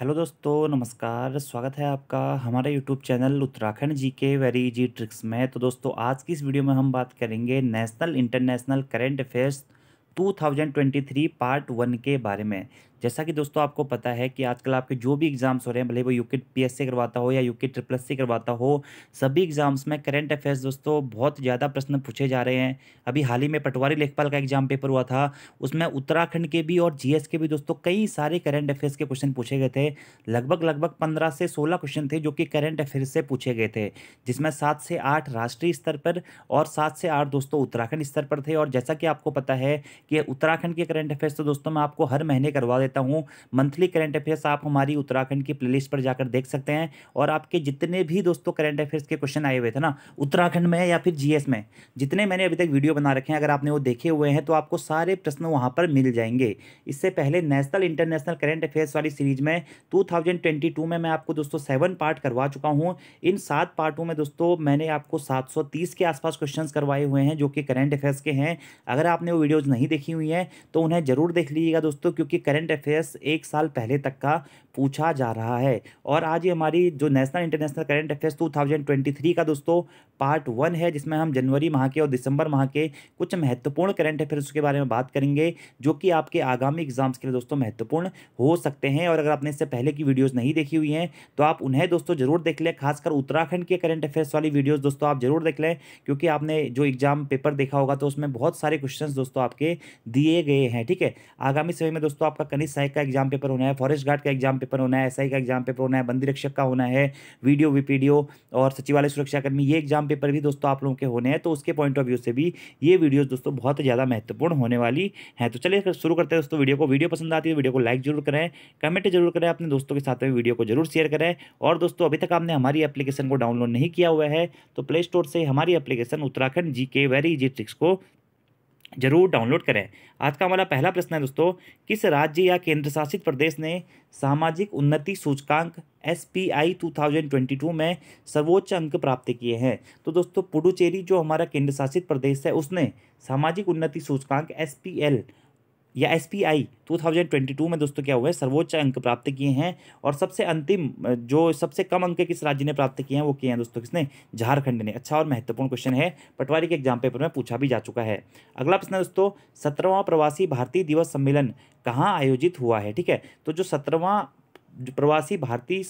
hello दोस्तों नमस्कार स्वागत है आपका हमारे यूट्यूब चैनल उत्तराखंड जी के वेरी जी ट्रिक्स में तो दोस्तों आज की इस वीडियो में हम बात करेंगे national international current affairs 2023 part one के बारे में जैसा कि दोस्तों आपको पता है कि आजकल आपके जो भी एग्ज़ाम्स हो रहे हैं भले वो यू के पी एस करवाता हो या यू के ट्रिपल एस करवाता हो सभी एग्ज़ाम्स में करंट अफेयर्स दोस्तों बहुत ज़्यादा प्रश्न पूछे जा रहे हैं अभी हाल ही में पटवारी लेखपाल का एग्ज़ाम पेपर हुआ था उसमें उत्तराखंड के भी और जी के भी दोस्तों कई सारे करेंट अफेयर्स के क्वेश्चन पूछे गए थे लगभग लगभग पंद्रह से सोलह क्वेश्चन थे जो कि करेंट अफेयर्स से पूछे गए थे जिसमें सात से आठ राष्ट्रीय स्तर पर और सात से आठ दोस्तों उत्तराखंड स्तर पर थे और जैसा कि आपको पता है कि उत्तराखंड के करंट अफेयर्स तो दोस्तों मैं आपको हर महीने करवा देता हूँ मंथली करेंट अफेयर्स आप हमारी उत्तराखंड की प्लेलिस्ट पर जाकर देख सकते हैं और आपके जितने भी दोस्तों करेंट अफेयर्स के क्वेश्चन आए हुए थे ना उत्तराखंड में या फिर जी में जितने मैंने अभी तक वीडियो बना रखे हैं अगर आपने वो देखे हुए हैं तो आपको सारे प्रश्न वहाँ पर मिल जाएंगे इससे पहले नेशनल इंटरनेशनल करेंट अफेयर्स वाली सीरीज में टू में मैं आपको दोस्तों सेवन पार्ट करवा चुका हूँ इन सात पार्टों में दोस्तों मैंने आपको सात के आसपास क्वेश्चन करवाए हुए हैं जो कि करेंट अफेयर्स के हैं अगर आपने वो वीडियोज़ नहीं देखी हुई हैं तो उन्हें ज़रूर देख लीजिएगा दोस्तों क्योंकि करंट एफ एक साल पहले तक का पूछा जा रहा है और आज ये हमारी जो नेशनल इंटरनेशनल करेंट अफेयर्स 2023 का दोस्तों पार्ट वन है जिसमें हम जनवरी माह के और दिसंबर माह के कुछ महत्वपूर्ण करंट अफेयर्स के बारे में बात करेंगे जो कि आपके आगामी एग्जाम्स के लिए दोस्तों महत्वपूर्ण हो सकते हैं और अगर आपने इससे पहले की वीडियोज़ नहीं देखी हुई हैं तो आप उन्हें दोस्तों जरूर देख लें खासकर उत्तराखंड के करंट अफेयर्स वाली वीडियोज़ दोस्तों आप जरूर देख लें क्योंकि आपने जो एग्जाम पेपर देखा होगा तो उसमें बहुत सारे क्वेश्चन दोस्तों आपके दिए गए हैं ठीक है आगामी समय में दोस्तों आपका कनी सहायक का एग्जाम पेपर होना है फॉरेस्ट गार्ड का एग्जाम पेपर होना है एस का एग्जाम पेपर होना है बंदी रक्षक का होना है वीडियो वीपीडियो और सचिवालय सुरक्षाकर्मी ये एग्जाम पेपर भी दोस्तों आप लोगों के होने हैं तो उसके पॉइंट ऑफ व्यू से भी ये वीडियो दोस्तों बहुत ज़्यादा महत्वपूर्ण होने वाली है तो चलिए शुरू करते हैं दोस्तों वीडियो को वीडियो पसंद आती है वीडियो को लाइक जरूर करें कमेंट जरूर करें अपने दोस्तों के साथ में वीडियो को जरूर शेयर करें और दोस्तों अभी तक आपने हमारी एप्लीकेशन को डाउनलोड नहीं किया हुआ है तो प्ले स्टोर से हमारी एप्लीकेशन उत्तराखंड जी के वेरी इजी ट्रिक्स को जरूर डाउनलोड करें आज का हमारा पहला प्रश्न है दोस्तों किस राज्य या केंद्र शासित प्रदेश ने सामाजिक उन्नति सूचकांक S P I two thousand twenty two में सर्वोच्च अंक प्राप्त किए हैं तो दोस्तों पुडुचेरी जो हमारा केंद्र शासित प्रदेश है उसने सामाजिक उन्नति सूचकांक एस पी एल या S P I two thousand twenty two में दोस्तों क्या हुआ है सर्वोच्च अंक प्राप्त किए हैं और सबसे अंतिम जो सबसे कम अंक किस राज्य ने प्राप्त किए हैं वो किए हैं दोस्तों किसने झारखंड ने अच्छा और महत्वपूर्ण क्वेश्चन है पटवारी के एग्जाम पेपर में पूछा भी जा चुका है अगला प्रश्न है दोस्तों सत्रहवां प्रवासी भारतीय दिवस सम्मेलन कहाँ आयोजित हुआ है ठीक है तो जो सत्रहवां जो प्रवासी भारतीय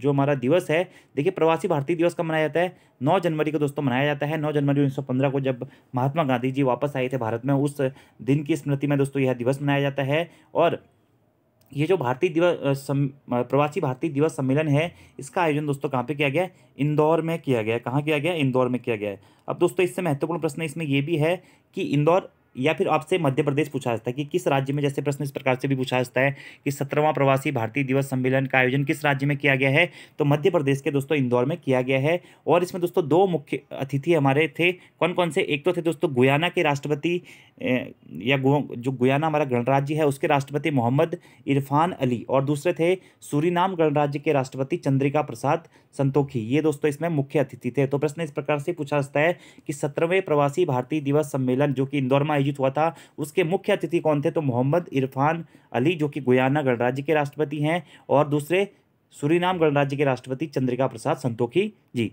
जो हमारा दिवस है देखिए प्रवासी भारतीय दिवस कब मनाया जाता है नौ जनवरी को दोस्तों मनाया जाता है नौ जनवरी उन्नीस को जब महात्मा गांधी जी वापस आए थे भारत में उस दिन की स्मृति में दोस्तों यह दिवस मनाया जाता है और ये जो भारतीय दिवस प्रवासी भारतीय दिवस सम्मेलन है इसका आयोजन दोस्तों कहाँ पे किया गया इंदौर में किया गया कहाँ किया गया इंदौर में किया गया है अब दोस्तों इससे महत्वपूर्ण प्रश्न इसमें यह भी है कि इंदौर या फिर आपसे मध्य प्रदेश पूछा जाता है कि किस राज्य में जैसे प्रश्न इस प्रकार से भी पूछा जाता है कि सत्रहवां प्रवासी भारतीय दिवस सम्मेलन का आयोजन किस राज्य में किया गया है तो मध्य प्रदेश के दोस्तों इंदौर में किया गया है और इसमें दोस्तों दो मुख्य अतिथि हमारे थे कौन कौन से एक तो थे दोस्तों गुयाना के राष्ट्रपति या जो गुयाना हमारा गणराज्य है उसके राष्ट्रपति मोहम्मद इरफान अली और दूसरे थे सूरीनाम गणराज्य के राष्ट्रपति चंद्रिका प्रसाद संतोखी ये दोस्तों इसमें मुख्य अतिथि थे तो प्रश्न इस प्रकार से पूछा जाता है कि सत्रहवें प्रवासी भारतीय दिवस सम्मेलन जो कि इंदौर में आयोजित हुआ था उसके मुख्य अतिथि कौन थे तो मोहम्मद इरफान अली जो कि गुयाना गणराज्य के राष्ट्रपति हैं और दूसरे सूरीनाम गणराज्य के राष्ट्रपति चंद्रिका प्रसाद संतोखी जी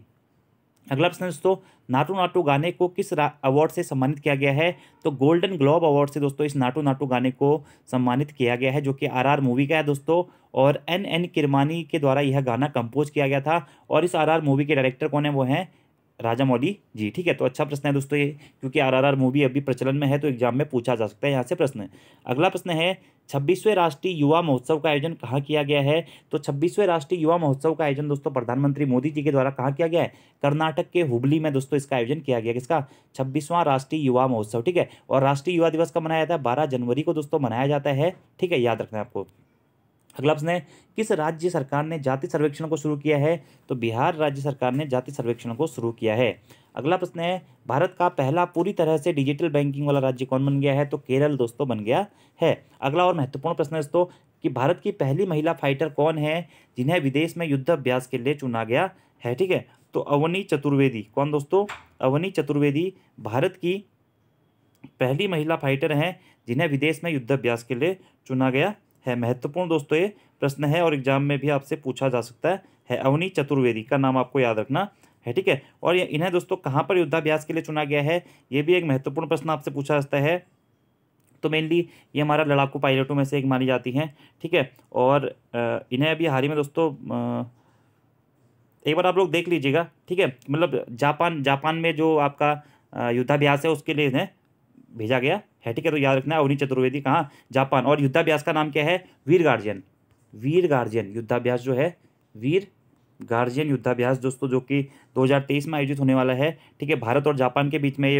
अगला प्रश्न दोस्तों नाटू नाटू गाने को किस अवार्ड से सम्मानित किया गया है तो गोल्डन ग्लोब अवार्ड से दोस्तों इस नाटू नाटू गाने को सम्मानित किया गया है जो कि आरआर मूवी का है दोस्तों और एन एन किरमानी के द्वारा यह गाना कंपोज किया गया था और इस आरआर मूवी के डायरेक्टर कौन है वो हैं राजा मौली जी ठीक है तो अच्छा प्रश्न है दोस्तों ये क्योंकि आरआरआर मूवी अभी प्रचलन में है तो एग्जाम में पूछा जा सकता है यहाँ से प्रश्न अगला प्रश्न है छब्बीसवें राष्ट्रीय युवा महोत्सव का आयोजन कहाँ किया गया है तो छब्बीसवें राष्ट्रीय युवा महोत्सव का आयोजन दोस्तों प्रधानमंत्री मोदी जी के द्वारा कहाँ किया गया है कर्नाटक के हुबली में दोस्तों इसका आयोजन किया गया किसका छब्बीसवां राष्ट्रीय युवा महोत्सव ठीक है और राष्ट्रीय युवा दिवस का मनाया जाता है बारह जनवरी को दोस्तों मनाया जाता है ठीक है याद रखना आपको अगला प्रश्न है किस राज्य सरकार ने जाति सर्वेक्षण को शुरू किया है तो बिहार राज्य सरकार ने जाति सर्वेक्षण को शुरू किया है अगला प्रश्न है भारत का पहला पूरी तरह से डिजिटल बैंकिंग वाला राज्य कौन बन गया है तो केरल दोस्तों बन गया है अगला और महत्वपूर्ण प्रश्न है दोस्तों कि भारत की पहली महिला फाइटर कौन है जिन्हें विदेश में युद्ध अभ्यास के लिए चुना गया है ठीक है तो अवनी चतुर्वेदी कौन दोस्तों अवनी चतुर्वेदी भारत की पहली महिला फाइटर हैं जिन्हें विदेश में युद्धाभ्यास के लिए चुना गया है महत्वपूर्ण दोस्तों ये प्रश्न है और एग्जाम में भी आपसे पूछा जा सकता है, है अवनी चतुर्वेदी का नाम आपको याद रखना है ठीक है और ये इन्हें दोस्तों कहाँ पर युद्धाभ्यास के लिए चुना गया है ये भी एक महत्वपूर्ण प्रश्न आपसे पूछा जाता है तो मेनली ये हमारा लड़ाकू पायलटों में से एक मानी जाती हैं ठीक है और इन्हें अभी हाल ही में दोस्तों एक बार आप लोग देख लीजिएगा ठीक है मतलब जापान जापान में जो आपका युद्धाभ्यास है उसके लिए इन्हें भेजा गया है ठीक है तो याद रखना है अवनी चतुर्वेदी कहाँ जापान और युद्धाभ्यास का नाम क्या है वीर गार्जियन वीर गार्जियन युद्धाभ्यास जो है वीर गार्जियन युद्धाभ्यास दोस्तों जो कि 2023 में आयोजित होने वाला है ठीक है भारत और जापान के बीच में ये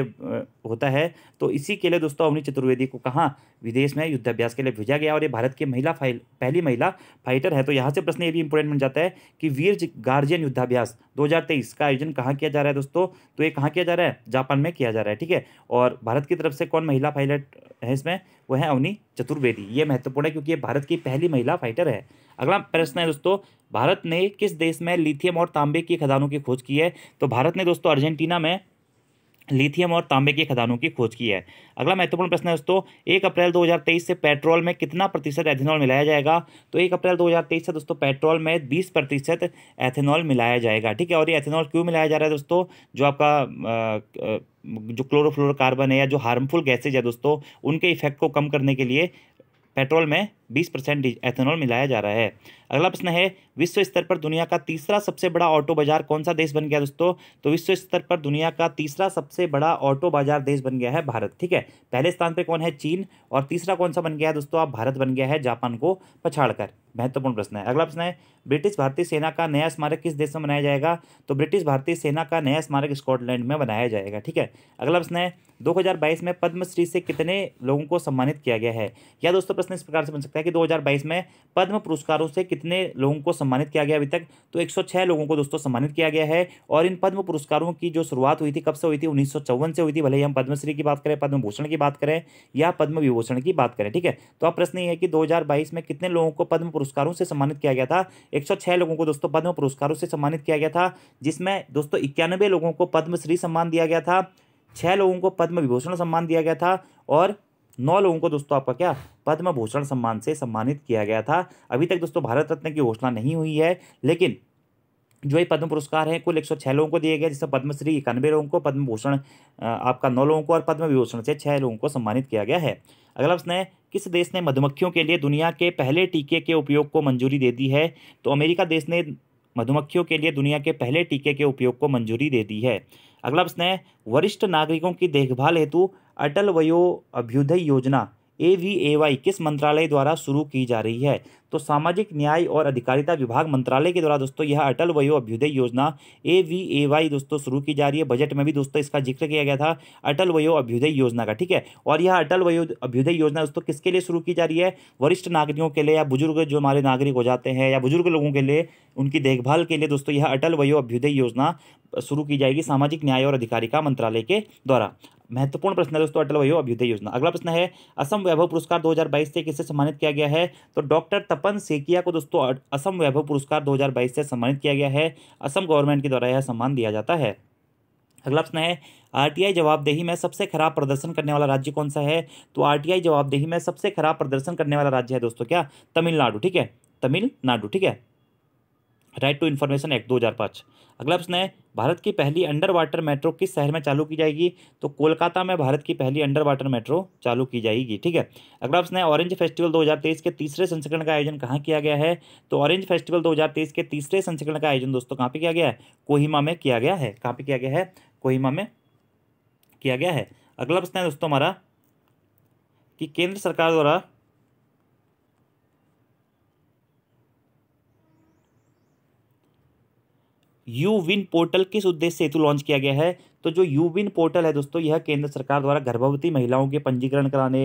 होता है तो इसी के लिए दोस्तों अवनी चतुर्वेदी को कहाँ विदेश में युद्धाभ्यास के लिए भेजा गया और ये भारत की महिला फाइल पहली महिला फाइटर है तो यहाँ से प्रश्न ये भी इंपॉर्टेंट बन जाता है कि वीर गार्जियन युद्धाभ्यास दो का आयोजन कहाँ किया जा रहा है दोस्तों तो ये कहाँ किया जा रहा है जापान में किया जा रहा है ठीक है और भारत की तरफ से कौन महिला पायलट है इसमें वो है अवनी चतुर्वेदी ये महत्वपूर्ण है क्योंकि ये भारत की पहली महिला फाइटर है अगला प्रश्न है दोस्तों भारत ने किस देश में लिथियम और तांबे की खदानों की खोज की है है तो भारत ने दोस्तों अर्जेंटीना में लिथियम और तांबे की खदानों की खोज की है अगला महत्वपूर्ण प्रश्न है दोस्तों एक अप्रैल 2023 से पेट्रोल में कितना प्रतिशत एथेनॉल मिलाया जाएगा तो एक अप्रैल 2023 से दोस्तों पेट्रोल में 20 प्रतिशत एथेनॉल मिलाया जाएगा ठीक है और ये एथेनॉल क्यों मिलाया जा रहा है दोस्तों जो आपका आ, जो क्लोरोफ्लोरोकार्बन है या जो हार्मफुल गैसेज है दोस्तों उनके इफेक्ट को कम करने के लिए पेट्रोल में 20 परसेंट एथेनॉल मिलाया जा रहा है अगला प्रश्न है विश्व स्तर पर दुनिया का तीसरा सबसे बड़ा ऑटो बाजार कौन सा देश बन गया दोस्तों तो विश्व स्तर पर दुनिया का तीसरा सबसे बड़ा ऑटो बाजार देश बन गया है भारत ठीक है पहले स्थान पर कौन है चीन और तीसरा कौन सा बन गया है दोस्तों आप भारत बन गया है जापान को पछाड़कर महत्वपूर्ण प्रश्न है अगला प्रश्न है ब्रिटिश भारतीय सेना का नया स्मारक किस देश में बनाया जाएगा तो ब्रिटिश भारतीय सेना का नया स्मारक स्कॉटलैंड में बनाया जाएगा ठीक है अगला प्रश्न है 2022 में पद्मश्री से कितने लोगों को सम्मानित किया गया है या दोस्तों प्रश्न इस प्रकार से बन सकता है सकता है कि 2022 में पद्म पुरस्कारों से कितने लोगों को सम्मानित किया गया अभी तक तो 106 लोगों को दोस्तों सम्मानित किया गया है और इन पद्म पुरस्कारों की जो शुरुआत हुई थी कब से हुई थी उन्नीस से हुई थी भले ही हम पद्मश्री की बात करें पद्म भूषण की बात करें या पद्म विभूषण की बात करें ठीक है तो अब प्रश्न ये है कि दो में कितने लोगों को पद्म पुरस्कारों से सम्मानित किया गया था एक लोगों को दोस्तों पद्म पुरस्कारों से सम्मानित किया गया था जिसमें दोस्तों इक्यानवे लोगों को पद्मश्री सम्मान दिया गया था छह लोगों को पद्म विभूषण सम्मान दिया गया था और नौ लोगों को दोस्तों आपका क्या पद्म भूषण सम्मान से सम्मानित किया गया था अभी तक दोस्तों भारत रत्न की घोषणा नहीं हुई है लेकिन जो ये पद्म पुरस्कार हैं कुल एक सौ छः लोगों को दिए गए जिसमें पद्मश्री इक्यानवे लोगों को पद्म भूषण आपका नौ लोगों को और पद्म विभूषण से छः लोगों को सम्मानित किया गया है अगला प्रश्न है किस देश ने मधुमक्खियों के लिए दुनिया के पहले टीके के उपयोग को मंजूरी दे दी है तो अमेरिका देश ने मधुमक्खियों के लिए दुनिया के पहले टीके के उपयोग को मंजूरी दे दी है अगला प्रश्न है वरिष्ठ नागरिकों की देखभाल हेतु अटल वयो अभ्युदय योजना ए वी ए वाई किस मंत्रालय द्वारा शुरू की जा रही है तो सामाजिक न्याय और अधिकारिता विभाग मंत्रालय के द्वारा दोस्तों यह अटल वयो अभ्युदय योजना ए वी ए वाई दोस्तों शुरू की जा रही है बजट में भी दोस्तों इसका जिक्र किया गया था अटल वयो अभ्युदय योजना का ठीक है और यह अटल वयो अभ्युदय योजना दोस्तों किसके लिए शुरू की जा रही है वरिष्ठ नागरिकों के लिए या बुजुर्ग जो हमारे नागरिक हो जाते हैं या बुजुर्ग लोगों के लिए उनकी देखभाल के लिए दोस्तों यह अटल वयो अभ्युदय योजना शुरू की जाएगी सामाजिक न्याय और अधिकारिका मंत्रालय के द्वारा महत्वपूर्ण प्रश्न है दोस्तों अटल वयो अभ्युदय योजना अगला प्रश्न है असम वैभव पुरस्कार 2022 से किससे सम्मानित किया गया है तो डॉक्टर तपन सेकिया को दोस्तों असम वैभव पुरस्कार 2022 से सम्मानित किया गया है असम गवर्नमेंट के द्वारा यह सम्मान दिया जाता है अगला प्रश्न है आरटीआई जवाबदेही में सबसे खराब प्रदर्शन करने वाला राज्य कौन सा है तो आरटीआई जवाबदेही में सबसे खराब प्रदर्शन करने वाला राज्य है दोस्तों क्या तमिलनाडु ठीक है तमिलनाडु ठीक है राइट टू इन्फॉर्मेशन एक्ट पाँच अगला प्रश्न है भारत की पहली अंडर वाटर मेट्रो किस शहर में चालू की जाएगी तो कोलकाता में भारत की पहली अंडर वाटर मेट्रो चालू की जाएगी ठीक है अगला प्रश्न है ऑरेंज फेस्टिवल 2023 के तीसरे संस्करण का आयोजन कहाँ किया गया है तो ऑरेंज फेस्टिवल 2023 के तीसरे संस्करण का आयोजन दोस्तों कहाँ पर किया गया है कोहिमा में किया गया है कहाँ पर किया गया है कोहिमा में किया गया है अगला प्रश्न है दोस्तों हमारा कि केंद्र सरकार द्वारा यू विन पोर्टल किस उद्देश्य हेतु लॉन्च किया गया है तो जो यू विन पोर्टल है दोस्तों यह केंद्र सरकार द्वारा गर्भवती महिलाओं के पंजीकरण कराने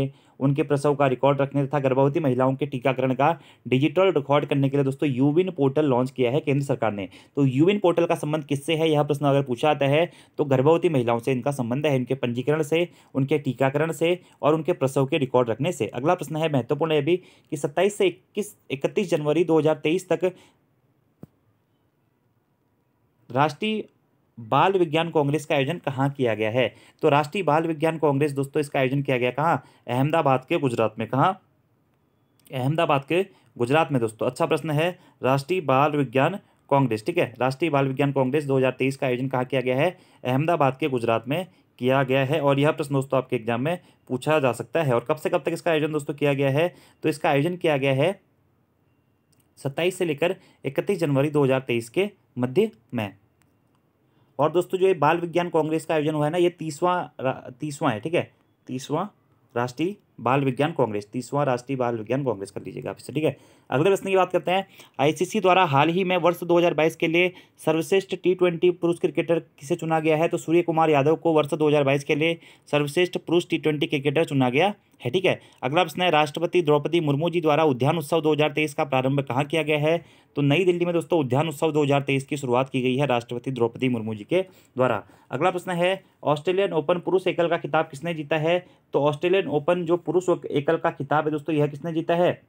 उनके प्रसव का रिकॉर्ड रखने तथा गर्भवती महिलाओं के टीकाकरण का डिजिटल रिकॉर्ड करने के लिए दोस्तों यू विन पोर्टल लॉन्च किया है केंद्र सरकार ने तो यू विन पोर्टल का संबंध किससे है यह प्रश्न अगर पूछा जाता है तो गर्भवती महिलाओं से इनका संबंध है इनके पंजीकरण से उनके टीकाकरण से और उनके प्रसव के रिकॉर्ड रखने से अगला प्रश्न है महत्वपूर्ण है अभी कि सत्ताईस से इक्कीस इकतीस जनवरी दो तक राष्ट्रीय बाल विज्ञान कांग्रेस का आयोजन कहाँ किया गया है तो राष्ट्रीय बाल विज्ञान कांग्रेस दोस्तों इसका आयोजन किया गया कहाँ अहमदाबाद के गुजरात में कहाँ अहमदाबाद के गुजरात में दोस्तों अच्छा प्रश्न है राष्ट्रीय बाल विज्ञान कांग्रेस ठीक है राष्ट्रीय बाल विज्ञान कांग्रेस 2023 का आयोजन कहाँ किया गया है अहमदाबाद के गुजरात में किया गया है और यह प्रश्न दोस्तों आपके एग्जाम में पूछा जा सकता है और कब से कब तक इसका आयोजन दोस्तों किया गया है तो इसका आयोजन किया गया है सत्ताईस से लेकर इकतीस जनवरी दो के मध्य में और दोस्तों जो ये बाल विज्ञान कांग्रेस का आयोजन हुआ है ना ये तीसवां तीसवां है ठीक है तीसवां राष्ट्रीय बाल विज्ञान कांग्रेस तीसवां राष्ट्रीय बाल विज्ञान कांग्रेस कर लीजिएगा आप इसे ठीक है अगले प्रश्न की बात करते हैं आईसीसी द्वारा हाल ही में वर्ष 2022 के लिए सर्वश्रेष्ठ टी ट्वेंटी पुरुष क्रिकेटर किसे चुना गया है तो सूर्य कुमार यादव को वर्ष 2022 के लिए सर्वश्रेष्ठ पुरुष टी ट्वेंटी क्रिकेटर चुना गया है ठीक है अगला प्रश्न है राष्ट्रपति द्रौपदी मुर्मू जी द्वारा उद्यान उत्सव 2023 का प्रारंभ कहाँ किया गया है तो नई दिल्ली में दोस्तों उद्यान उत्सव 2023 की शुरुआत की गई है राष्ट्रपति द्रौपदी मुर्मू जी के द्वारा अगला प्रश्न है ऑस्ट्रेलियन ओपन पुरुष एकल का खिताब किसने जीता है तो ऑस्ट्रेलियन ओपन जो पुरुष एकल का खिताब है दोस्तों यह किसने जीता है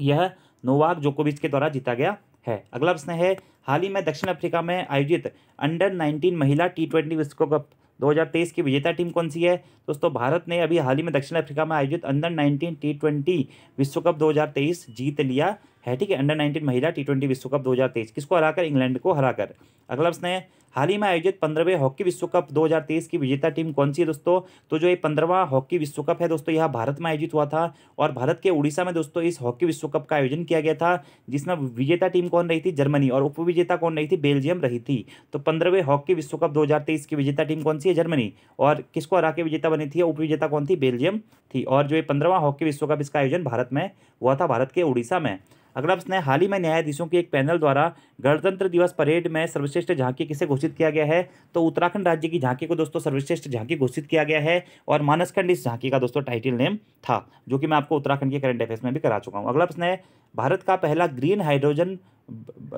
यह नोवाक जोकोविच के द्वारा जीता गया है अगला प्रश्न है हाल ही में दक्षिण अफ्रीका में आयोजित अंडर 19 महिला टी ट्वेंटी विश्व कप 2023 की विजेता टीम कौन सी है दोस्तों भारत ने अभी हाल ही में दक्षिण अफ्रीका में आयोजित अंडर 19 टी ट्वेंटी विश्व कप 2023 जीत लिया है ठीक है अंडर 19 महिला टी ट्वेंटी विश्व कप 2023 किसको हराकर इंग्लैंड को हराकर अगला प्रश्न है हाल ही में आयोजित पंद्रहवें हॉकी विश्व कप 2023 की विजेता टीम कौन सी है दोस्तों तो जो ये पंद्रहवा हॉकी विश्व कप है दोस्तों यह भारत में आयोजित हुआ था और भारत के उड़ीसा में दोस्तों इस हॉकी विश्व कप का आयोजन किया गया था जिसमें विजेता टीम कौन रही थी जर्मनी और उपविजेता कौन रही थी बेल्जियम रही थी तो पंद्रहवें हॉकी विश्व कप दो की विजेता टीम कौन सी है जर्मनी और किसको हरा के विजेता बनी थी उप कौन थी बेल्जियम थी और जो ये पंद्रहवा हॉकी विश्व कप इसका आयोजन भारत में हुआ था भारत के उड़ीसा में अगला प्रश्न है हाल ही में न्यायाधीशों की एक पैनल द्वारा गणतंत्र दिवस परेड में सर्वश्रेष्ठ झांकी किसे घोषित किया गया है तो उत्तराखंड राज्य की झांकी को दोस्तों सर्वश्रेष्ठ झांकी घोषित किया गया है और मानसखंड इस झांकी का दोस्तों टाइटल नेम था जो कि मैं आपको उत्तराखंड के करंट अफेयर्स में भी करा चुका हूँ अगला प्रश्न है भारत का पहला ग्रीन हाइड्रोजन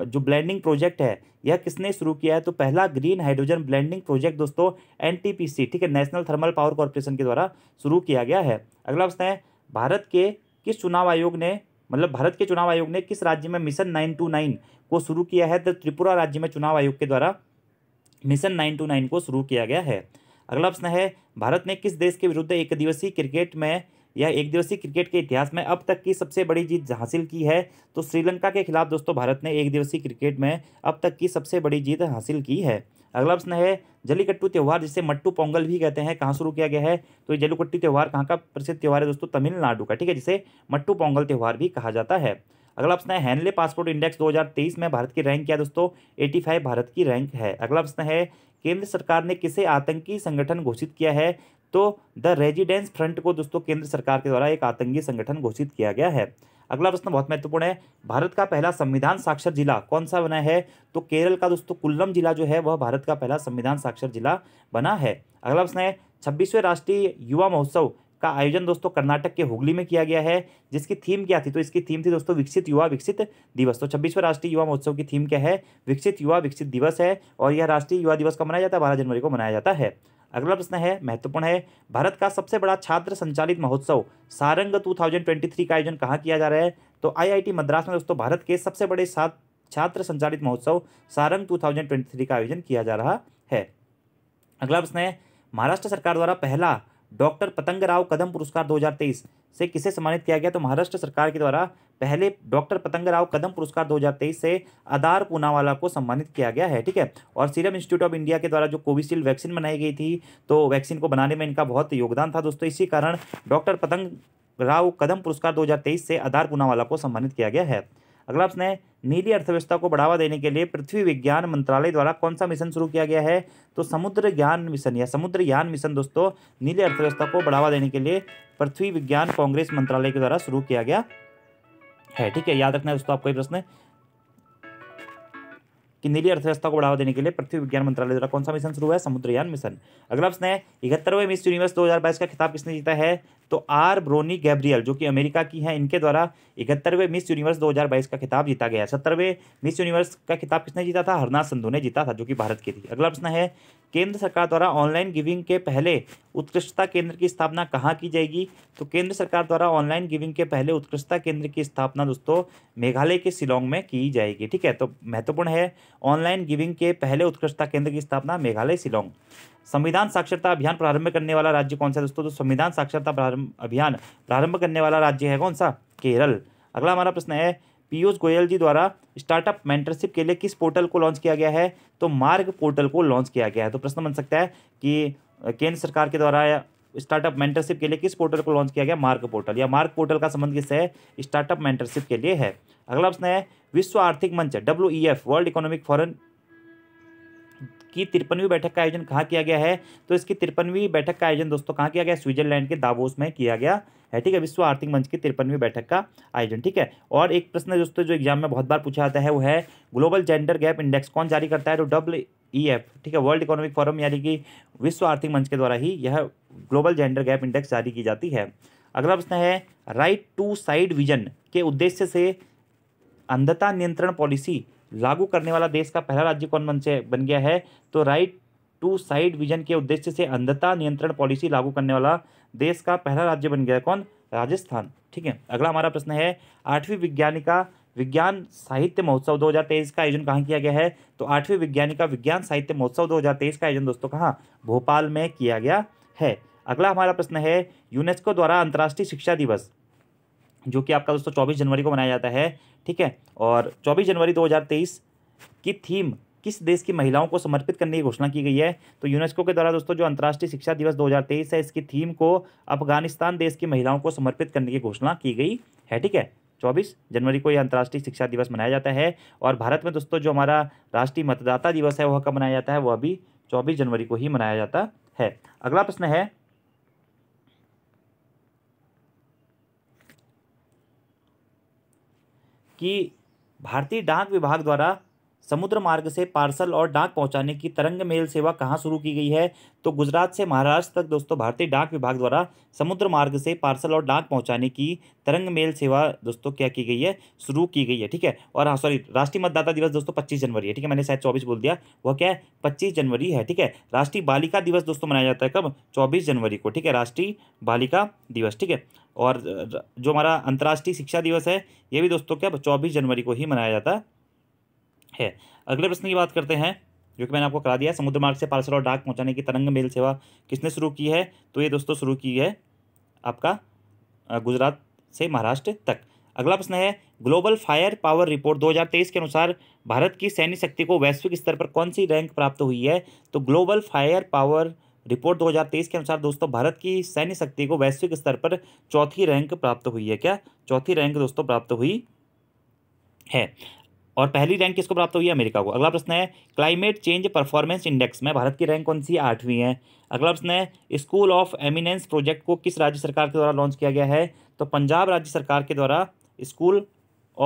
जो ब्लेंडिंग प्रोजेक्ट है यह किसने शुरू किया है तो पहला ग्रीन हाइड्रोजन ब्लेंडिंग प्रोजेक्ट दोस्तों एन ठीक है नेशनल थर्मल पावर कॉरपोरेशन के द्वारा शुरू किया गया है अगला प्रश्न है भारत के किस चुनाव आयोग ने मतलब भारत के चुनाव आयोग ने किस राज्य में मिशन नाइन टू नाइन को शुरू किया है तो त्रिपुरा राज्य में चुनाव आयोग के द्वारा मिशन नाइन टू नाइन को शुरू किया गया है अगला प्रश्न है भारत ने किस देश के विरुद्ध एक दिवसीय क्रिकेट में यह एक दिवसीय क्रिकेट के इतिहास में अब तक की सबसे बड़ी जीत हासिल की है तो श्रीलंका के खिलाफ दोस्तों भारत ने एक दिवसीय क्रिकेट में अब तक की सबसे बड़ी जीत हासिल की है अगला प्रश्न है जलीकट्टू त्यौहार जिसे मट्टू पोंगल भी कहते हैं कहाँ शुरू किया गया है तो ये जलीकट्टू त्यौहार कहाँ का प्रसिद्ध त्यौहार है दोस्तों तमिलनाडु का ठीक है जिसे मट्टू पोंगल त्यौहार भी कहा जाता है अगला प्रश्न है हैनले पासपोर्ट इंडेक्स 2023 में भारत की रैंक क्या दोस्तों 85 भारत की रैंक है अगला प्रश्न है केंद्र सरकार ने किसे आतंकी संगठन घोषित किया है तो द रेजिडेंस फ्रंट को दोस्तों केंद्र सरकार के द्वारा एक आतंकी संगठन घोषित किया गया है अगला प्रश्न बहुत महत्वपूर्ण है भारत का पहला संविधान साक्षर जिला कौन सा बना है तो केरल का दोस्तों कुल्लम जिला जो है वह भारत का पहला संविधान साक्षर जिला बना है अगला प्रश्न है छब्बीसवें राष्ट्रीय युवा महोत्सव का आयोजन दोस्तों कर्नाटक के हुगली में किया गया है जिसकी थीम क्या थी तो इसकी थीम थी दोस्तों विकसित युवा विकसित दिवस तो छब्बीसवें राष्ट्रीय युवा महोत्सव की थीम क्या है विकसित युवा विकसित दिवस है और यह राष्ट्रीय युवा दिवस का मनाया जाता है बारह जनवरी को मनाया जाता है अगला प्रश्न है महत्वपूर्ण है भारत का सबसे बड़ा छात्र संचालित महोत्सव सारंग 2023 का आयोजन कहाँ किया जा रहा है तो आईआईटी मद्रास में दोस्तों भारत के सबसे बड़े छात्र संचालित महोत्सव सारंग 2023 का आयोजन किया जा रहा है अगला प्रश्न है महाराष्ट्र सरकार द्वारा पहला डॉक्टर पतंग राव कदम पुरस्कार 2023 से किसे सम्मानित किया गया तो महाराष्ट्र सरकार के द्वारा पहले डॉक्टर पतंग राव कदम पुरस्कार 2023 से आदार पूनावाला को सम्मानित किया गया है ठीक है और सीरम इंस्टीट्यूट ऑफ इंडिया के द्वारा जो कोविशील्ड वैक्सीन बनाई गई थी तो वैक्सीन को बनाने में इनका बहुत योगदान था दोस्तों इसी कारण डॉक्टर पतंग राव कदम पुरस्कार दो से आधार पूनावाला को सम्मानित किया गया है अगला प्रश्न है नीली अर्थव्यवस्था को बढ़ावा देने के लिए पृथ्वी विज्ञान मंत्रालय द्वारा कौन सा मिशन शुरू किया गया है तो समुद्र ज्ञान मिशन या समुद्र ज्ञान मिशन दोस्तों नीली अर्थव्यवस्था को बढ़ावा देने के लिए पृथ्वी विज्ञान कांग्रेस मंत्रालय के द्वारा शुरू किया गया है ठीक है याद रखना है दोस्तों आपको प्रश्न कि नीली अर्थव्यवस्था को बढ़ावा देने के लिए पृथ्वी विज्ञान मंत्रालय द्वारा कौन सा मिशन शुरू हुआ है समुद्रयान मिशन अगला प्रश्न है इकहत्तरवें मिस यूनिवर्स 2022 का खिताब किसने जीता है तो आर ब्रोनी गैब्रियल जो कि अमेरिका की हैं इनके द्वारा इकहत्तरवें मिस यूनिवर्स 2022 का खिताब जीता गया सत्तरवें मिस यूनिवर्स का खिताब किसने जीता था हरनाथ संधू ने जीता था जो कि भारत की थी अगला प्रश्न है केंद्र सरकार द्वारा ऑनलाइन गिविंग के पहले उत्कृष्टता केंद्र की स्थापना कहाँ की जाएगी तो केंद्र सरकार द्वारा ऑनलाइन गिविंग के पहले उत्कृष्टता केंद्र की स्थापना दोस्तों मेघालय के शिलोंग में की जाएगी ठीक है तो महत्वपूर्ण है ऑनलाइन गिविंग के पहले उत्कृष्टता केंद्र की स्थापना मेघालय शिलोंग संविधान साक्षरता अभियान प्रारंभ करने वाला राज्य कौन सा दोस्तों तो संविधान साक्षरता प्रारंभ अभियान प्रारंभ करने वाला राज्य है कौन सा केरल अगला हमारा प्रश्न है पीयूष गोयल जी द्वारा स्टार्टअप मेंटरशिप के लिए किस पोर्टल को लॉन्च किया गया है तो मार्ग पोर्टल को लॉन्च किया गया है तो प्रश्न बन सकता है कि केंद्र सरकार के द्वारा स्टार्टअप मेंटरशिप के लिए किस पोर्टल को लॉन्च किया गया मार्ग पोर्टल या मार्ग पोर्टल का संबंध किस है स्टार्टअप मेंटरशिप के लिए है अगला प्रश्न है विश्व आर्थिक मंच डब्ल्यू वर्ल्ड इकोनॉमिक फॉरन की तिरपनवीं बैठक का आयोजन कहाँ किया गया है तो इसकी तिरपनवीं बैठक का आयोजन दोस्तों कहाँ किया गया स्विट्जरलैंड के दावोस में किया गया है ठीक है विश्व आर्थिक मंच की तिरपनवीं बैठक का आयोजन ठीक है और एक प्रश्न दोस्तों जो एग्जाम में बहुत बार पूछा जाता है वो है ग्लोबल जेंडर गैप इंडेक्स कौन जारी करता है तो डब्ल्यू ई एफ ठीक है वर्ल्ड इकोनॉमिक फोरम यानी कि विश्व आर्थिक मंच के द्वारा ही यह ग्लोबल जेंडर गैप इंडेक्स जारी की जाती है अगला प्रश्न है राइट टू साइड विजन के उद्देश्य से अंधता नियंत्रण पॉलिसी लागू करने वाला देश का पहला राज्य कौन बन से बन गया है तो राइट टू साइड विजन के उद्देश्य से अंधता नियंत्रण पॉलिसी लागू करने वाला देश का पहला राज्य बन गया है कौन राजस्थान ठीक है अगला हमारा प्रश्न है आठवीं विज्ञानिका विज्ञान साहित्य महोत्सव 2023 का आयोजन कहाँ किया गया है तो आठवीं विज्ञानिका विज्ञान साहित्य महोत्सव 2023 का आयोजन दोस्तों कहाँ भोपाल में किया गया है अगला हमारा प्रश्न है यूनेस्को द्वारा अंतर्राष्ट्रीय शिक्षा दिवस जो कि आपका दोस्तों चौबीस जनवरी को मनाया जाता है ठीक है और चौबीस जनवरी दो की थीम किस देश की महिलाओं को समर्पित करने की घोषणा की गई है तो यूनेस्को के द्वारा दोस्तों जो अंतर्राष्ट्रीय शिक्षा दिवस 2023 है इसकी थीम को अफगानिस्तान देश की महिलाओं को समर्पित करने की घोषणा की गई है ठीक है चौबीस जनवरी को यह अंतर्राष्ट्रीय शिक्षा दिवस मनाया जाता है और भारत में दोस्तों जो हमारा राष्ट्रीय मतदाता दिवस है वह कब मनाया जाता है वह अभी चौबीस जनवरी को ही मनाया जाता है अगला प्रश्न है कि भारतीय डाक विभाग द्वारा समुद्र मार्ग से पार्सल और डाक पहुंचाने की तरंग मेल सेवा कहाँ शुरू की गई है तो गुजरात से महाराष्ट्र तक दोस्तों भारतीय डाक विभाग द्वारा समुद्र मार्ग से पार्सल और डाक पहुंचाने की तरंग मेल सेवा दोस्तों क्या की गई है शुरू की गई है ठीक है और हाँ सॉरी राष्ट्रीय मतदाता दिवस दोस्तों पच्चीस जनवरी है ठीक है मैंने शायद चौबीस बोल दिया वह क्या है पच्चीस जनवरी है ठीक है राष्ट्रीय बालिका दिवस दोस्तों मनाया जाता है कब चौबीस जनवरी को ठीक है राष्ट्रीय बालिका दिवस ठीक है और जो हमारा अंतर्राष्ट्रीय शिक्षा दिवस है ये भी दोस्तों क्या चौबीस जनवरी को ही मनाया जाता है है अगले प्रश्न की बात करते हैं जो कि मैंने आपको करा दिया समुद्र मार्ग से पार्सल और डाक पहुंचाने की तरंग मेल सेवा किसने शुरू की है तो ये दोस्तों शुरू की है आपका गुजरात से महाराष्ट्र तक अगला प्रश्न है ग्लोबल फायर पावर रिपोर्ट 2023 के अनुसार भारत की सैन्य शक्ति को वैश्विक स्तर पर कौन सी रैंक प्राप्त हुई है तो ग्लोबल फायर पावर रिपोर्ट 2023 के अनुसार दोस्तों भारत की सैन्य शक्ति को वैश्विक स्तर पर चौथी रैंक प्राप्त हुई है क्या चौथी रैंक दोस्तों प्राप्त हुई है और पहली रैंक किसको प्राप्त हुई है अमेरिका को अगला प्रश्न है क्लाइमेट चेंज परफॉर्मेंस इंडेक्स में भारत की रैंक कौन सी आठवीं है अगला प्रश्न है स्कूल ऑफ एमिनेंस प्रोजेक्ट को किस राज्य सरकार के द्वारा लॉन्च किया गया है तो पंजाब राज्य सरकार के द्वारा स्कूल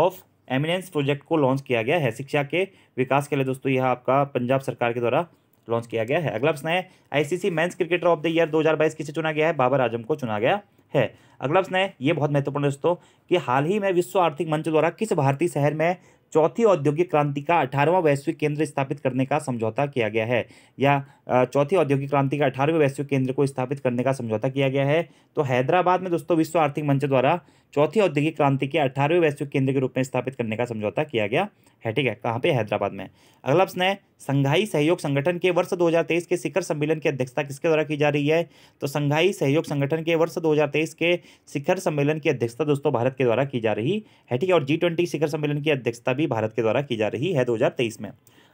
ऑफ एमिनेंस प्रोजेक्ट को लॉन्च किया गया है शिक्षा के विकास के लिए दोस्तों यह आपका पंजाब सरकार के द्वारा लॉन्च किया गया है अगला प्रश्न है ICC men's cricketer of the year 2022 किसे चुना गया है बाबर आजम को चुना गया है अगला प्रश्न है ये बहुत महत्वपूर्ण दोस्तों कि हाल ही में विश्व आर्थिक मंच द्वारा किस भारतीय शहर में चौथी औद्योगिक क्रांति का अठारवा वैश्विक केंद्र स्थापित करने का समझौता किया गया है या चौथी औद्योगिक क्रांति का अठारहवें वैश्विक केंद्र को स्थापित करने का समझौता किया गया है तो हैदराबाद में दोस्तों विश्व आर्थिक मंच द्वारा चौथी औद्योगिक क्रांति के अठारहवें वैश्विक केंद्र के रूप में स्थापित करने का समझौता किया गया है ठीक है कहाँ पे हैदराबाद में अगला प्रश्न है संघाई सहयोग संगठन के वर्ष 2023 के शिखर सम्मेलन की अध्यक्षता किसके द्वारा की जा रही है तो संघाई सहयोग संगठन के वर्ष 2023 के शिखर सम्मेलन की अध्यक्षता दोस्तों भारत के द्वारा की जा रही है ठीक है और जी ट्वेंटी शिखर सम्मेलन की अध्यक्षता भी भारत के द्वारा की जा रही है दो में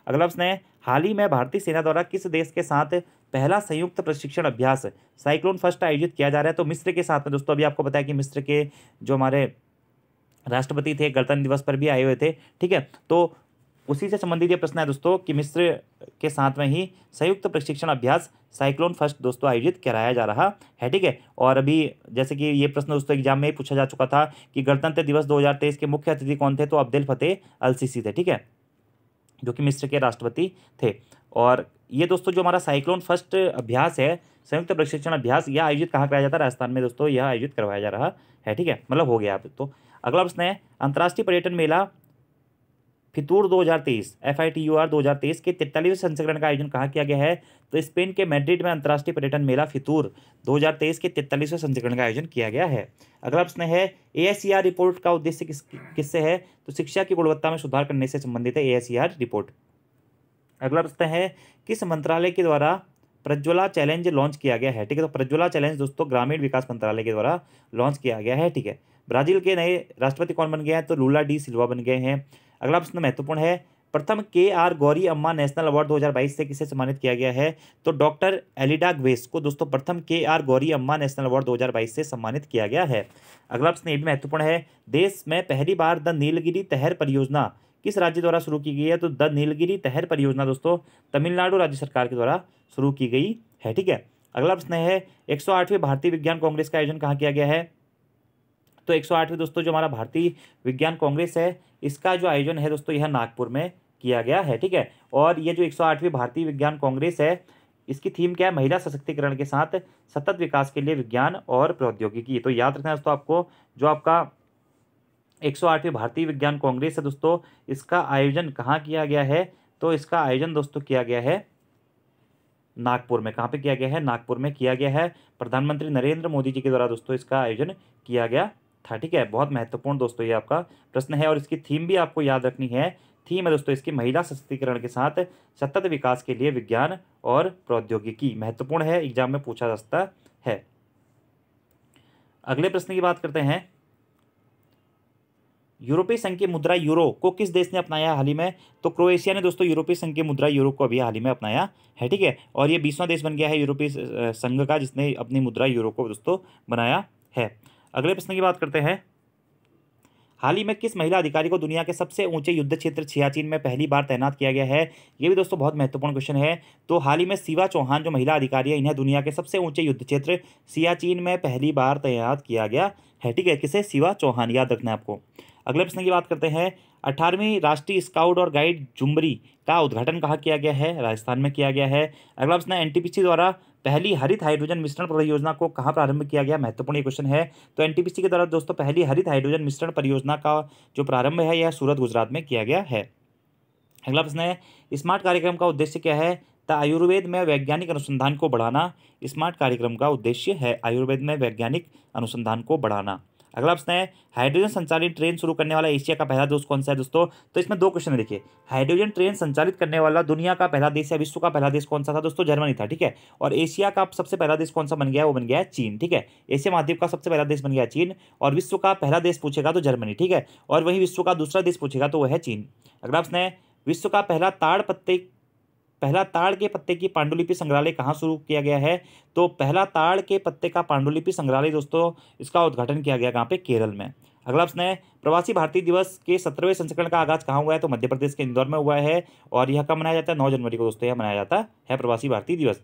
अगला प्रश्न है हाल ही में भारतीय सेना द्वारा किस देश के साथ पहला संयुक्त प्रशिक्षण अभ्यास साइक्लोन फर्स्ट आयोजित किया जा रहा है तो मिस्र के साथ में दोस्तों अभी आपको बताया कि मिस्र के जो हमारे राष्ट्रपति थे गणतंत्र दिवस पर भी आए हुए थे ठीक है तो उसी से संबंधित ये प्रश्न है दोस्तों कि मिस्र के साथ में ही संयुक्त प्रशिक्षण अभ्यास साइक्लोन फर्स्ट दोस्तों आयोजित कराया जा रहा है ठीक है और अभी जैसे कि ये प्रश्न दोस्तों एग्जाम में ही पूछा जा चुका था कि गणतंत्र दिवस 2023 के मुख्य अतिथि कौन थे तो अब्देल फतेह अल थे ठीक है जो कि मिस्र के राष्ट्रपति थे और ये दोस्तों जो हमारा साइक्लोन फर्स्ट अभ्यास है संयुक्त प्रशिक्षण अभ्यास यह आयोजित कहाँ कराया जाता है राजस्थान में दोस्तों यह आयोजित करवाया जा रहा है ठीक है मतलब हो गया आप तो अगला प्रश्न है अंतर्राष्ट्रीय पर्यटन मेला फितूर 2023 एफआईटीयूआर 2023 के तिरतालीसवें संस्करण का आयोजन कहाँ किया गया है तो स्पेन के मैड्रिड में अंतर्राष्ट्रीय पर्यटन मेला फितूर 2023 के तिरतालीसवें संस्करण का आयोजन किया गया है अगला प्रश्न है आर रिपोर्ट का उद्देश्य किस किससे है तो शिक्षा की गुणवत्ता में सुधार करने से संबंधित है आर रिपोर्ट अगला प्रश्न है किस मंत्रालय के द्वारा प्रज्वला चैलेंज लॉन्च किया गया है ठीक है तो प्रज्वला चैलेंज दोस्तों ग्रामीण विकास मंत्रालय के द्वारा लॉन्च किया गया है ठीक है ब्राजील के नए राष्ट्रपति कौन बन गए हैं तो लूला डी सिल्वा बन गए हैं अगला प्रश्न महत्वपूर्ण है प्रथम के आर गौरी अम्मा नेशनल अवार्ड 2022 से किसे सम्मानित किया गया है तो डॉक्टर एलिडा ग्वेस को दोस्तों प्रथम के आर गौरी अम्मा नेशनल अवार्ड 2022 से सम्मानित किया गया है अगला प्रश्न ये भी महत्वपूर्ण है देश में पहली बार द नीलगिरी तहर परियोजना किस राज्य द्वारा शुरू की गई है तो द नीलगिरी तहर परियोजना दोस्तों तमिलनाडु राज्य सरकार के द्वारा शुरू की गई है ठीक है अगला प्रश्न है एक भारतीय विज्ञान कांग्रेस का आयोजन कहाँ किया गया है तो एक में दोस्तों जो हमारा भारतीय विज्ञान कांग्रेस है इसका जो आयोजन है दोस्तों यह नागपुर में किया गया है ठीक है और ये जो एक भारतीय विज्ञान कांग्रेस है इसकी थीम क्या है महिला सशक्तिकरण के साथ सतत विकास के लिए विज्ञान और प्रौद्योगिकी तो याद रखना दोस्तों आपको जो आपका एक सौ आठवीं भारतीय विज्ञान कांग्रेस है दोस्तों इसका आयोजन कहाँ किया गया है तो इसका आयोजन दोस्तों किया गया है नागपुर में कहाँ पे किया गया है नागपुर में किया गया है प्रधानमंत्री नरेंद्र मोदी जी के द्वारा दोस्तों इसका आयोजन किया गया था ठीक है बहुत महत्वपूर्ण दोस्तों ये आपका प्रश्न है और इसकी थीम भी आपको याद रखनी है थीम है दोस्तों इसकी महिला सशक्तिकरण के साथ सतत विकास के लिए विज्ञान और प्रौद्योगिकी महत्वपूर्ण है एग्जाम में पूछा जा सकता है अगले प्रश्न की बात करते हैं यूरोपीय संघ की मुद्रा यूरो को किस देश ने अपनाया हाल ही में तो क्रोएशिया ने दोस्तों यूरोपीय संघ की मुद्रा यूरो को अभी हाल ही में अपनाया है ठीक है और ये बीसवां देश बन गया है यूरोपीय संघ का जिसने अपनी मुद्रा यूरो को दोस्तों बनाया है अगले प्रश्न की बात करते हैं हाल ही में किस महिला अधिकारी को दुनिया के सबसे ऊंचे युद्ध क्षेत्र छियाचिन में पहली बार तैनात किया गया है ये भी दोस्तों बहुत महत्वपूर्ण क्वेश्चन है तो हाल ही में शिवा चौहान जो महिला अधिकारी है इन्हें दुनिया के सबसे ऊंचे युद्ध क्षेत्र सियाचिन में पहली बार तैनात किया गया है ठीक है किसे शिवा चौहान याद रखना है आपको अगले प्रश्न की बात करते हैं अठारहवीं राष्ट्रीय स्काउट और गाइड जुम्बरी का उद्घाटन कहाँ किया गया है राजस्थान में किया गया है अगला प्रश्न एनटीपीसी द्वारा पहली हरित हाइड्रोजन मिश्रण परियोजना को कहाँ प्रारंभ किया गया महत्वपूर्ण क्वेश्चन है तो एनटीपीसी के द्वारा दोस्तों पहली हरित हाइड्रोजन मिश्रण परियोजना का जो प्रारंभ है यह सूरत गुजरात में किया गया है अगला प्रश्न है स्मार्ट कार्यक्रम का उद्देश्य क्या है तो आयुर्वेद में वैज्ञानिक अनुसंधान को बढ़ाना स्मार्ट कार्यक्रम का उद्देश्य है आयुर्वेद में वैज्ञानिक अनुसंधान को बढ़ाना अगला प्रश्न है हाइड्रोजन संचालित ट्रेन शुरू करने वाला एशिया का पहला देश कौन सा है दोस्तों तो इसमें दो क्वेश्चन देखिए हाइड्रोजन ट्रेन संचालित करने वाला दुनिया का पहला देश या विश्व का पहला देश कौन सा था दोस्तों जर्मनी था ठीक है और एशिया का सबसे पहला देश कौन सा बन गया वो बन गया है चीन ठीक है एशिया महाद्वीप का सबसे पहला देश बन गया चीन और विश्व का पहला देश पूछेगा तो जर्मनी ठीक है और वहीं विश्व का दूसरा देश पूछेगा तो वह है चीन अगला प्रश्न है विश्व का पहला ताड़ पत्ते पहला ताड़ के पत्ते की पांडुलिपि संग्रहालय कहाँ शुरू किया गया है तो पहला ताड़ के पत्ते का पांडुलिपि संग्रहालय दोस्तों इसका उद्घाटन किया गया कहाँ पे केरल में अगला प्रश्न है प्रवासी भारतीय दिवस के सत्रहवें संस्करण का आगाज कहाँ हुआ है तो मध्य प्रदेश के इंदौर में हुआ है और यह कब मनाया जाता है नौ जनवरी को दोस्तों यह मनाया जाता है प्रवासी भारतीय दिवस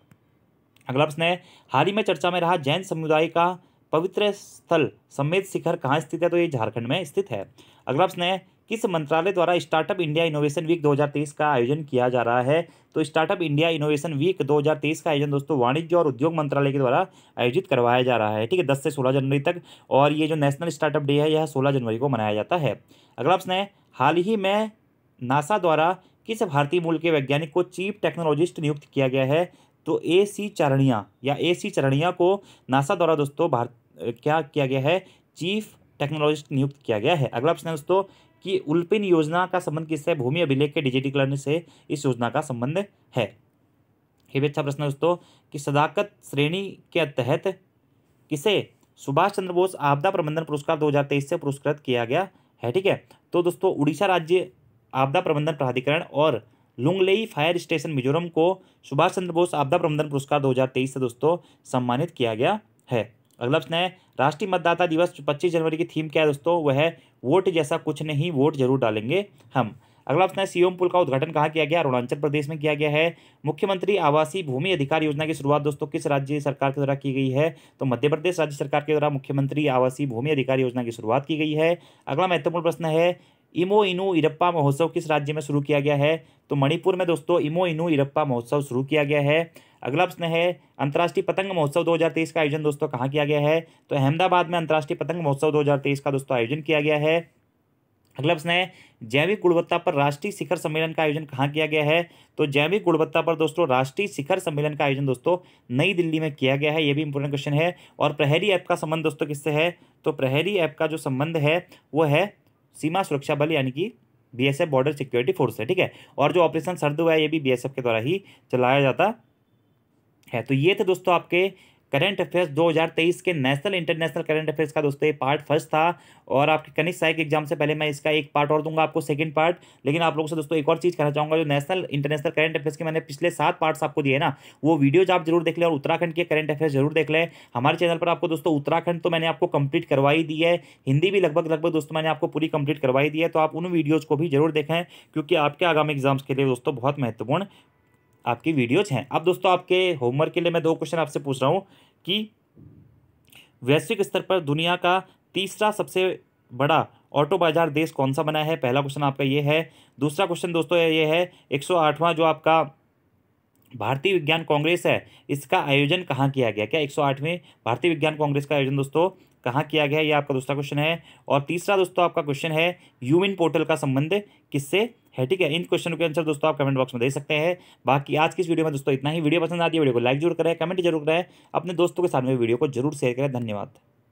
अगला प्रश्न है हाल ही में चर्चा में रहा जैन समुदाय का पवित्र स्थल सम्मेद शिखर कहाँ स्थित है तो ये झारखंड में स्थित है अगला प्रश्न है किस मंत्रालय द्वारा स्टार्टअप इंडिया इनोवेशन वीक 2023 का आयोजन किया जा रहा है तो स्टार्टअप इंडिया इनोवेशन वीक 2023 का आयोजन दोस्तों वाणिज्य और उद्योग मंत्रालय के द्वारा आयोजित करवाया जा रहा है ठीक है दस से सोलह जनवरी तक और ये जो नेशनल स्टार्टअप डे है यह सोलह जनवरी को मनाया जाता है अगला प्रश्न है हाल ही में नासा द्वारा किस भारतीय मूल के वैज्ञानिक को चीफ टेक्नोलॉजिस्ट नियुक्त किया गया है तो ए सी चरणिया या ए सी चरणिया को नासा द्वारा दोस्तों भारत क्या किया गया है चीफ टेक्नोलॉजिस्ट नियुक्त किया गया है अगला प्रश्न है दोस्तों कि उल्पिन योजना का संबंध किससे है भूमि अभिलेख के डिजिटीकरण से इस योजना का संबंध है ये भी अच्छा प्रश्न दोस्तों कि सदाकत श्रेणी के तहत किसे सुभाष चंद्र बोस आपदा प्रबंधन पुरस्कार 2023 से पुरस्कृत किया गया है ठीक है तो दोस्तों उड़ीसा राज्य आपदा प्रबंधन प्राधिकरण और लुंगलेई फायर स्टेशन मिजोरम को सुभाष चंद्र बोस आपदा प्रबंधन पुरस्कार 2023 से दोस्तों सम्मानित किया गया है अगला प्रश्न है राष्ट्रीय मतदाता दिवस पच्चीस जनवरी की थीम क्या है दोस्तों वह है वोट जैसा कुछ नहीं वोट जरूर डालेंगे हम अगला प्रश्न है सीओम पुल का उद्घाटन कहाँ किया गया अरुणाचल प्रदेश में किया गया है मुख्यमंत्री आवासीय भूमि अधिकार योजना की शुरुआत दोस्तों किस राज्य सरकार के द्वारा की गई है तो मध्य प्रदेश राज्य सरकार के द्वारा मुख्यमंत्री आवासीय भूमि अधिकार योजना की शुरुआत की गई है अगला महत्वपूर्ण प्रश्न है इमो इनू इरप्पा महोत्सव किस राज्य में शुरू किया गया है तो मणिपुर में दोस्तों इमो इनू इरप्पा महोत्सव शुरू किया गया है अगला प्रश्न है अंतर्राष्ट्रीय पतंग महोत्सव 2023 का आयोजन दोस्तों कहाँ किया गया है तो अहमदाबाद में अंतर्राष्ट्रीय पतंग महोत्सव 2023 का दोस्तों आयोजन किया गया है अगला प्रश्न है जैविक गुणवत्ता पर राष्ट्रीय शिखर सम्मेलन का आयोजन कहाँ किया गया है तो जैविक गुणवत्ता पर दोस्तों राष्ट्रीय शिखर सम्मेलन का आयोजन दोस्तों नई दिल्ली में किया गया है ये भी इंपोर्टेंट क्वेश्चन है और प्रहरी ऐप का संबंध दोस्तों किससे है तो प्रहरी ऐप का जो संबंध है वो है सीमा सुरक्षा बल यानी कि बीएसएफ बॉर्डर सिक्योरिटी फोर्स है ठीक है और जो ऑपरेशन सर्द हुआ है ये भी बीएसएफ के द्वारा ही चलाया जाता है तो ये थे दोस्तों आपके करंट अफेयर्स 2023 के नेशनल इंटरनेशनल करंट अफेयर्स का दोस्तों ये पार्ट फर्स्ट था और आपके कनिक सहायक एग्जाम से पहले मैं इसका एक पार्ट और दूंगा आपको सेकंड पार्ट लेकिन आप लोगों से दोस्तों एक और चीज़ कहना चाहूँगा जो नेशनल इंटरनेशनल करंट अफेयर्स के मैंने पिछले सात पार्ट्स आपको दिए ना वो वीडियोज आप जरूर देख लें और उत्तराखंड के करंट अफेयर्स जरूर देख लें हमारे चैनल पर आपको दोस्तों उत्तराखंड तो मैंने आपको कंप्लीट करवाई दी है हिंदी भी लगभग लगभग दोस्तों मैंने आपको पूरी कंप्लीट करवाई दी है तो आप उन वीडियोज़ को भी जरूर देखें क्योंकि आपके आगामी एग्जाम्स के लिए दोस्तों बहुत महत्वपूर्ण आपकी वीडियोज हैं अब दोस्तों आपके होमवर्क के लिए मैं दो क्वेश्चन आपसे पूछ रहा हूँ कि वैश्विक स्तर पर दुनिया का तीसरा सबसे बड़ा ऑटो बाजार देश कौन सा बना है पहला क्वेश्चन आपका ये है दूसरा क्वेश्चन दोस्तों ये है एक जो आपका भारतीय विज्ञान कांग्रेस है इसका आयोजन कहाँ किया गया क्या एक भारतीय विज्ञान कांग्रेस का आयोजन दोस्तों कहाँ किया गया ये आपका दूसरा क्वेश्चन है और तीसरा दोस्तों आपका क्वेश्चन है यूमिन पोर्टल का संबंध किससे है ठीक है इन क्वेश्चन के आंसर दोस्तों आप कमेंट बॉक्स में दे सकते हैं बाकी आज की इस वीडियो में दोस्तों इतना ही वीडियो पसंद आती है वीडियो को लाइक जरूर करें कमेंट जरूर करें अपने दोस्तों के साथ में वीडियो को जरूर शेयर करें धन्यवाद